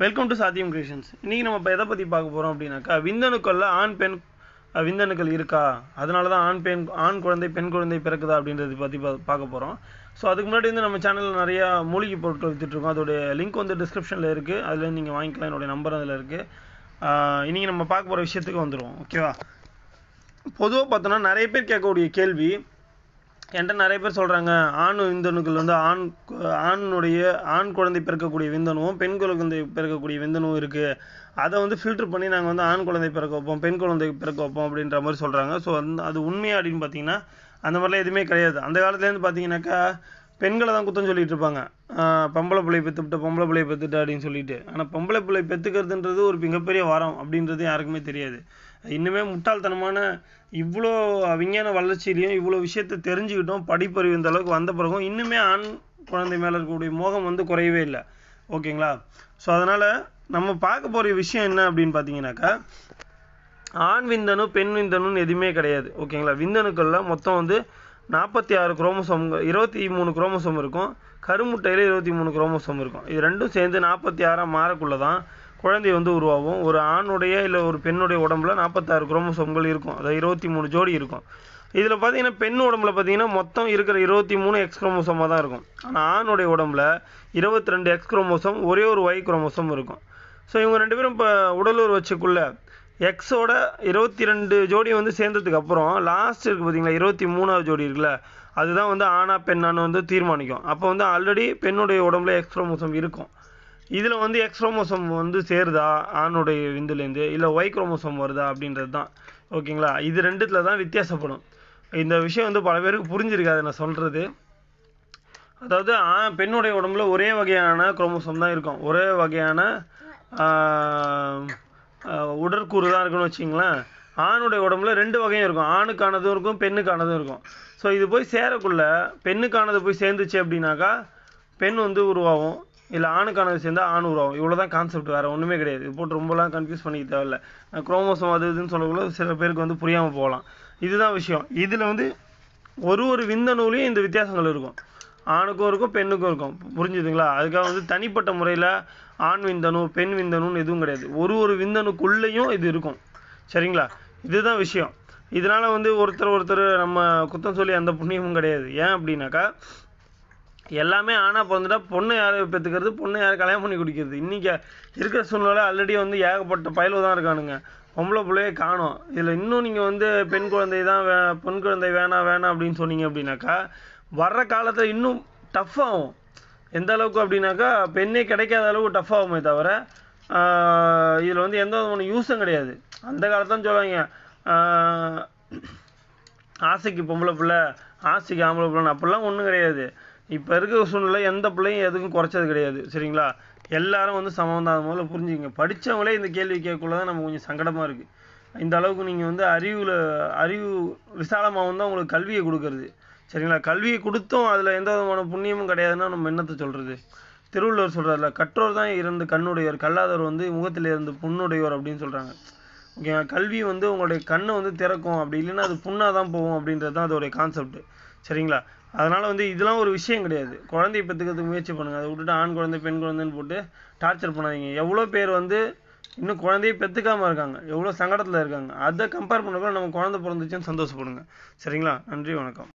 welcome to சாத்தியம் creations இன்றைக்கி நம்ம இப்போ எதை பற்றி பார்க்க போகிறோம் அப்படின்னாக்கா விந்தணுக்களில் ஆண் பெண் விந்தணுக்கள் இருக்கா அதனால தான் ஆண் பெண் ஆண் குழந்தை பெண் குழந்தை பிறக்குதா அப்படின்றத பற்றி பார்க்க போகிறோம் ஸோ அதுக்கு முன்னாடி வந்து நம்ம சேனலில் நிறையா மூலிகை பொருட்கள் வித்துட்ருக்கோம் அதோடைய லிங்க் வந்து டிஸ்கிரிப்ஷனில் இருக்குது அதில் நீங்கள் வாங்கிக்கலாம் என்னுடைய நம்பர் அதில் இருக்குது இன்றைக்கி நம்ம பார்க்க போகிற விஷயத்துக்கு வந்துடுவோம் ஓகேவா பொதுவாக பார்த்தோன்னா நிறைய பேர் கேட்கக்கூடிய கேள்வி என்கிட்ட நிறைய பேர் சொல்கிறாங்க ஆண் விந்தணுக்கள் வந்து ஆண் ஆணுடைய ஆண் குழந்தை பிறக்கக்கூடிய விந்தணுவும் பெண் குழந்தை பிறக்கக்கூடிய விந்தணுவும் இருக்குது அதை வந்து ஃபில்ட்ரு பண்ணி நாங்கள் வந்து ஆண் குழந்தை பிறக்க வைப்போம் பெண் குழந்தை பிறக்க வைப்போம் அப்படின்ற மாதிரி சொல்கிறாங்க ஸோ அது உண்மையாக அப்படின்னு பார்த்தீங்கன்னா அந்த மாதிரிலாம் எதுவுமே கிடையாது அந்த காலத்துலேருந்து பார்த்தீங்கன்னாக்கா பெண்களை தான் குத்தம் சொல்லிட்டு இருப்பாங்க பொம்பளை பிள்ளையை பெற்றுக்கிட்ட பொம்பளை பிள்ளையை பெற்றுட்டு அப்படின்னு சொல்லிட்டு ஆனால் பொம்பளை பிள்ளை பெற்றுக்கிறதுன்றது ஒரு மிகப்பெரிய வாரம் அப்படின்றது யாருக்குமே தெரியாது இன்னுமே முட்டாள்தனமான இவ்வளோ விஞ்ஞான வளர்ச்சியிலையும் இவ்வளோ விஷயத்த தெரிஞ்சுக்கிட்டோம் படிப்பறிவு இந்த அளவுக்கு வந்த பிறகும் இன்னுமே ஆண் குழந்தை மேலே இருக்கக்கூடிய மோகம் வந்து குறையவே இல்லை ஓகேங்களா ஸோ அதனால் நம்ம பார்க்க போகிற விஷயம் என்ன அப்படின்னு பார்த்தீங்கன்னாக்கா ஆண் விந்தனும் பெண் விந்தணுன்னு எதுவுமே கிடையாது ஓகேங்களா விந்தணுக்கள்லாம் மொத்தம் வந்து நாற்பத்தி ஆறு குரோமோசோம் இருபத்தி மூணு குரோமோசோம் இருக்கும் கருமுட்டையில் இருபத்தி மூணு குரோமோசோம் இருக்கும் இது ரெண்டும் சேர்ந்து நாற்பத்தி ஆறாக மாறக்குள்ளதான் தான் குழந்தை வந்து உருவாகும் ஒரு ஆணுடைய இல்லை ஒரு பெண்ணுடைய உடம்புல நாற்பத்தாறு குரோமோசோம்கள் இருக்கும் அதாவது இருபத்தி மூணு ஜோடி இருக்கும் இதில் பார்த்தீங்கன்னா பெண் உடம்புல பார்த்தீங்கன்னா மொத்தம் இருக்கிற இருபத்தி மூணு எக்ஸ் குரோமோசோமாக தான் இருக்கும் ஆனால் ஆணுடைய உடம்புல இருபத்தி ரெண்டு எக்ஸ் குரோமோசோம் ஒரே ஒரு ஒய் குரோமோசோம் இருக்கும் ஸோ இவங்க ரெண்டு பேரும் இப்போ உடலூர் வச்சுக்குள்ள எக்ஸோட இருபத்தி ரெண்டு ஜோடி வந்து சேர்ந்ததுக்கு அப்புறம் லாஸ்ட் இருக்குது பார்த்தீங்களா இருபத்தி மூணாவது ஜோடி இருக்குல்ல அதுதான் வந்து ஆணா பெண்ணான்னு வந்து தீர்மானிக்கும் அப்போ வந்து ஆல்ரெடி பெண்ணுடைய உடம்புல எக்ஸ் குரோமோசோம் இருக்கும் இதில் வந்து எக்ஸ் வந்து சேருதா ஆணுடைய விந்துலேருந்து இல்லை ஒய் குரோமோசோம் வருதா அப்படின்றது தான் ஓகேங்களா இது ரெண்டுத்தில் தான் வித்தியாசப்படும் இந்த விஷயம் வந்து பல பேருக்கு புரிஞ்சிருக்காது நான் சொல்கிறது அதாவது பெண்ணுடைய உடம்புல ஒரே வகையான குரோமோசோம் தான் இருக்கும் ஒரே வகையான உடற்கூறு தான் இருக்குன்னு வச்சிங்களேன் ஆணுடைய உடம்புல ரெண்டு வகையும் இருக்கும் ஆணுக்கானதும் இருக்கும் பெண்ணுக்கானதும் இருக்கும் ஸோ இது போய் சேரக்குள்ள பெண்ணுக்கானது போய் சேர்ந்துச்சு அப்படின்னாக்கா பெண் வந்து உருவாகும் இல்லை ஆணுக்கானது சேர்ந்தால் ஆண் உருவாகும் இவ்வளோ தான் கான்செப்ட் வேறு ஒன்றுமே கிடையாது இது போட்டு ரொம்பலாம் கன்ஃபியூஸ் பண்ணிக்க தேவையில்ல குரோமோசம் அது இதுன்னு சொல்லக்குள்ள சில பேருக்கு வந்து புரியாமல் போகலாம் இதுதான் விஷயம் இதில் வந்து ஒரு ஒரு விந்தணுலையும் இந்த வித்தியாசங்கள் இருக்கும் ஆணுக்கும் இருக்கும் பெண்ணுக்கும் இருக்கும் புரிஞ்சுதுங்களா அதுக்காக வந்து தனிப்பட்ட முறையில் ஆண் விந்தணு பெண் விந்தணும்னு எதுவும் கிடையாது ஒரு ஒரு விந்தணுக்குள்ளேயும் இது இருக்கும் சரிங்களா இதுதான் விஷயம் இதனால் வந்து ஒருத்தர் ஒருத்தர் நம்ம குத்தம் சொல்லி அந்த புண்ணியமும் கிடையாது ஏன் அப்படின்னாக்கா எல்லாமே ஆனால் பிறந்துட்டா பொண்ணு யாரை பெற்றுக்கிறது பொண்ணு யாரை கல்யாணம் பண்ணி குடிக்கிறது இன்றைக்கி இருக்கிற சூழ்நிலை ஆல்ரெடி வந்து ஏகப்பட்ட பயிலு தான் இருக்கானுங்க பொம்பளை பிள்ளையே காணும் இதில் இன்னும் நீங்கள் வந்து பெண் குழந்தை தான் வே பெண் குழந்தை வேணாம் வேணாம் அப்படின்னு சொன்னீங்க அப்படின்னாக்கா வர்ற காலத்தில் இன்னும் டஃப் ஆகும் எந்த அளவுக்கு அப்படின்னாக்கா பெண்ணே கிடைக்காத அளவுக்கு டஃப் ஆகுமே தவிர இதில் வந்து எந்த விதமான யூஸும் கிடையாது அந்த காலத்தான் சொல்லுவாங்க ஆசைக்கு பொம்பளை பிள்ளை ஆசைக்கு ஆம்பளை பிள்ளைன்னு அப்படிலாம் ஒன்றும் கிடையாது இப்போ இருக்கிற சூழ்நிலை எந்த பிள்ளையும் எதுக்கும் குறைச்சது கிடையாது சரிங்களா எல்லாரும் வந்து சமம் தான் அது முதல்ல புரிஞ்சுங்க படித்தவங்களே இந்த கேள்வி கேட்கக்குள்ள தான் நமக்கு கொஞ்சம் சங்கடமாக இருக்குது இந்த அளவுக்கு நீங்கள் வந்து அறிவில் அறிவு விசாலமாக வந்து அவங்களுக்கு கல்வியை கொடுக்கறது சரிங்களா கல்வியை கொடுத்தும் அதில் எந்த விதமான புண்ணியமும் கிடையாதுன்னா நம்ம என்னத்தை சொல்கிறது திருவள்ளுவர் சொல்கிறார்ல கற்றோர் தான் இருந்து கண்ணுடையவர் கல்லாதவர் வந்து முகத்தில் இருந்து புண்ணுடையவர் அப்படின்னு சொல்கிறாங்க ஓகேங்களா கல்வி வந்து உங்களுடைய கண்ணை வந்து திறக்கும் அப்படி இல்லைன்னா அது புண்ணாக தான் போகும் அப்படின்றது தான் அதோடைய கான்செப்ட் சரிங்களா அதனால் வந்து இதெல்லாம் ஒரு விஷயம் கிடையாது குழந்தைய பெற்றுக்கிறதுக்கு முயற்சி பண்ணுங்க அதை விட்டுட்டு ஆண் குழந்தை பெண் குழந்தைன்னு போட்டு டார்ச்சர் பண்ணாதீங்க எவ்வளோ பேர் வந்து இன்னும் குழந்தைய பெற்றுக்காமல் இருக்காங்க எவ்வளோ சங்கடத்தில் இருக்காங்க அதை கம்பேர் கூட நம்ம குழந்தை பிறந்துச்சுன்னு சந்தோஷப்படுங்க சரிங்களா நன்றி வணக்கம்